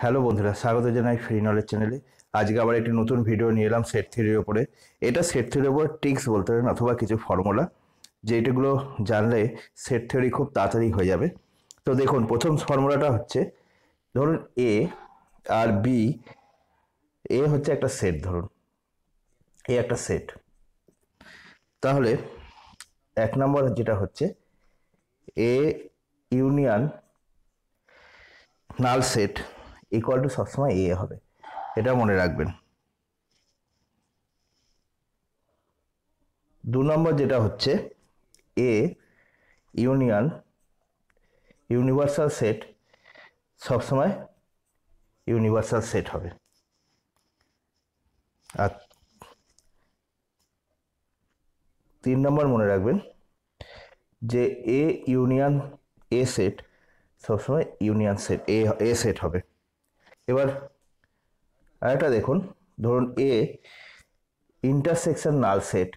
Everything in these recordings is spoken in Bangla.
হ্যালো বন্ধুরা স্বাগত জানাই ফ্রি নলেজ চ্যানেলে আজকে আবার একটি নতুন ভিডিও নিয়ে এলাম সেট থ্রির ওপরে এটা সেট থ্রির ওপর টিক্স বলতে পারেন অথবা কিছু ফর্মুলা যেটাগুলো জানলে সেট থিওরি খুব তাড়াতাড়ি হয়ে যাবে তো দেখুন প্রথম ফর্মুলাটা হচ্ছে ধরুন এ আর বি এ হচ্ছে একটা সেট ধরুন এ একটা সেট তাহলে এক নম্বর যেটা হচ্ছে A union null set equal to সবসময় এ হবে এটা মনে রাখবেন দু নম্বর যেটা হচ্ছে এ ইউনিয়ন ইউনিভার্সাল সেট সবসময় ইউনিভার্সাল সেট হবে আর তিন নম্বর মনে রাখবেন যে এ ইউনিয়ন এ সেট সবসময় union set A A set হবে এবার আরেকটা দেখুন ধরুন এ ইন্টারসেকশন নাল সেট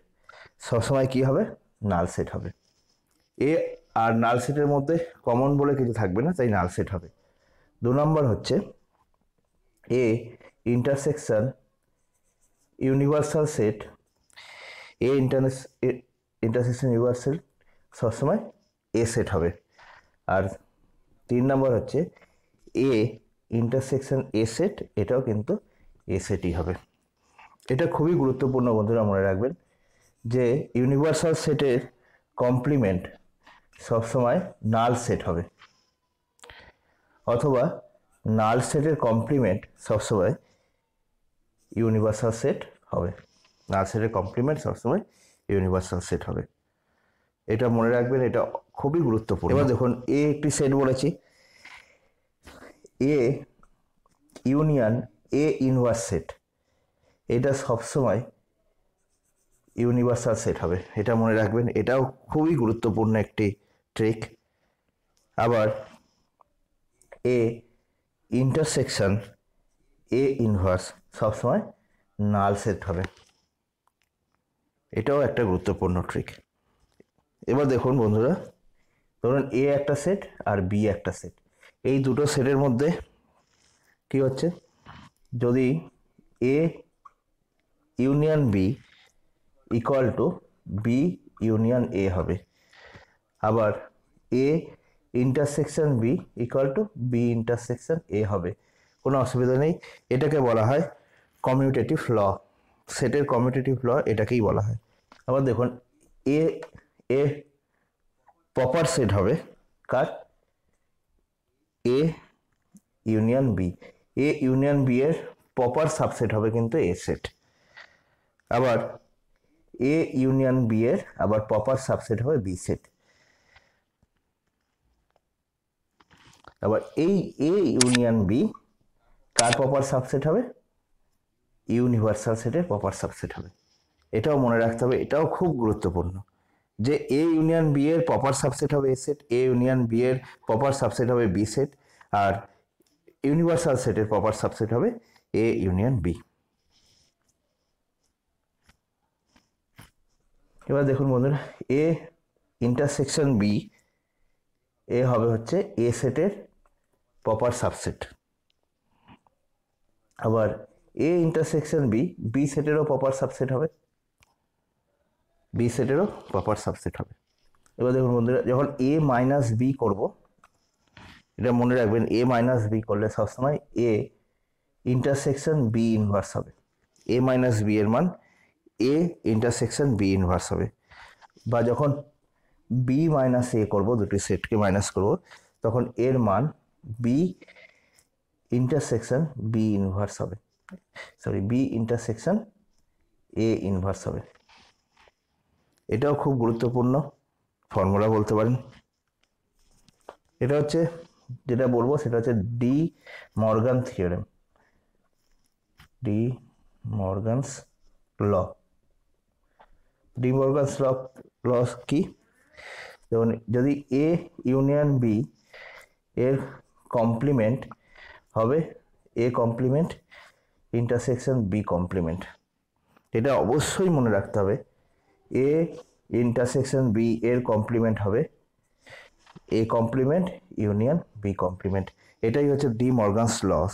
সবসময় কি হবে নাল সেট হবে এ আর নাল সেটের মধ্যে কমন বলে কিছু থাকবে না তাই নাল সেট হবে দু নম্বর হচ্ছে A intersection universal set A ইন্টারনেস ইন্টারসেকশন ইউআরসেল সবসময় এ সেট হবে আর তিন নম্বর হচ্ছে এ ইন্টারসেকশন এ সেট এটাও কিন্তু এ সেটই হবে এটা খুবই গুরুত্বপূর্ণ বন্ধুরা মনে রাখবেন যে ইউনিভার্সাল সেটের কমপ্লিমেন্ট সবসময় নাল সেট হবে অথবা নাল সেটের কমপ্লিমেন্ট সবসময় ইউনিভার্সাল সেট হবে নার্সের কমপ্লিমেন্ট সবসময় ইউনিভার্সাল সেট হবে এটা মনে রাখবেন এটা খুবই গুরুত্বপূর্ণ এবার দেখুন এ একটি সেট বলেছি A union A universe set এটা সবসময় ইউনিভার্সাল সেট হবে এটা মনে রাখবেন এটাও খুবই গুরুত্বপূর্ণ একটি ট্রিক আবার এ ইন্টারসেকশন এ ইনভার্স সবসময় নাল সেট হবে এটাও একটা গুরুত্বপূর্ণ ট্রিক এবার দেখুন বন্ধুরা ধরুন এ একটা সেট আর বি একটা সেট এই দুটো সেটের মধ্যে কি হচ্ছে যদি A union B equal to B union A হবে আবার A intersection B equal to B intersection A হবে কোনো অসুবিধা নেই এটাকে বলা হয় কমিউটেটিভ ল সেটের কমিউটেটিভ ল এটাকেই বলা হয় আবার দেখুন এ এ প্রপার সেট হবে কার A union B A union B এর প্রপার সাবসেট হবে কিন্তু এ সেট আবার এ ইউনিয়ন বি এর আবার প্রপার সাবসেট হবে বি সেট আবার এই এ ইউনিয়ন বি কার প্রপার সাবসেট হবে ইউনিভার্সাল সেটের প্রপার সাবসেট হবে এটাও মনে রাখতে হবে এটাও খুব গুরুত্বপূর্ণ যে এ ইউনিয়ন বি এর প্রপার সাবসেট হবে A set A union B এর প্রপার সাবসেট হবে বি সেট আর ইউনিভার্সাল সেটের প্রপার সাবসেট হবে এ ইউনিয়ন বি এবার দেখুন বন্ধুরা এ ইন্টারসেকশন বি এ হবে হচ্ছে এ সেটের প্রপার সাবসেট আবার এ ইন্টারসেকশন বি বি সেটেরও প্রপার সাবসেট হবে বি সেটেরও প্রপার সাবসেট হবে এবার দেখুন বন্ধুরা যখন এ মাইনাস বি করবো এটা মনে রাখবেন এ মাইনাস বি করলে সবসময় এ ইন্টারসেকশন বি ইনভার্স হবে এ মাইনাস বি এর মান এ ইন্টারসেকশন বি ইনভার্স হবে বা যখন বি মাইনাস এ করবো দুটি সেটকে মাইনাস করব তখন এর মান বি ইন্টারসেকশন বি ইনভার্স হবে sorry B intersection A inverse হবে এটাও খুব গুরুত্বপূর্ণ ফর্মুলা বলতে পারেন এটা হচ্ছে যেটা বলবো সেটা হচ্ছে De Morgan theorem De Morgan's law De Morgan's law laws কি যেমন যদি এ ইউনিয়ন বি এর কমপ্লিমেন্ট হবে A complement intersection B complement এটা অবশ্যই মনে রাখতে হবে এ ইন্টারসেকশন বি এর কমপ্লিমেন্ট হবে A complement union B complement এটাই হচ্ছে ডি মর্গানস লস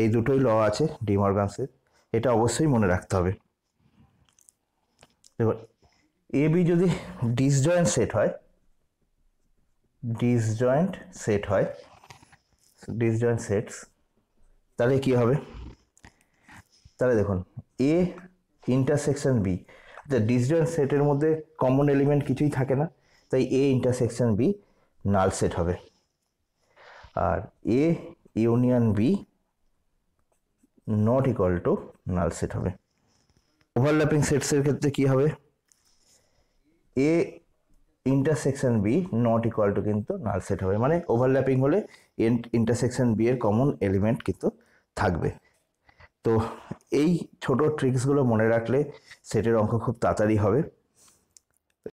এই দুটোই ল আছে ডি মর্গানসের এটা অবশ্যই মনে রাখতে হবে এবার এ বি যদি ডিসজয়েন্ট সেট হয় ডিসজয়েন্ট সেট হয় ডিসজয়েন্ট সেটস তাহলে কি হবে তাহলে দেখুন এ ইন্টারসেকশন বি যে ডিসজয়েন্ট সেটের মধ্যে কমন এলিমেন্ট কিছুই থাকে না তাই A intersection B null set হবে আর A union B not equal to null set হবে ওভারল্যাপিং সেটসের ক্ষেত্রে কি হবে A intersection B not equal to কিন্তু নাল সেট হবে মানে ওভারল্যাপিং হলে ইন্টারসেকশন বি এর কমন এলিমেন্ট কিন্তু থাকবে তো এই ছোট ট্রিক্সগুলো মনে রাখলে সেটের অঙ্ক খুব তাড়াতাড়ি হবে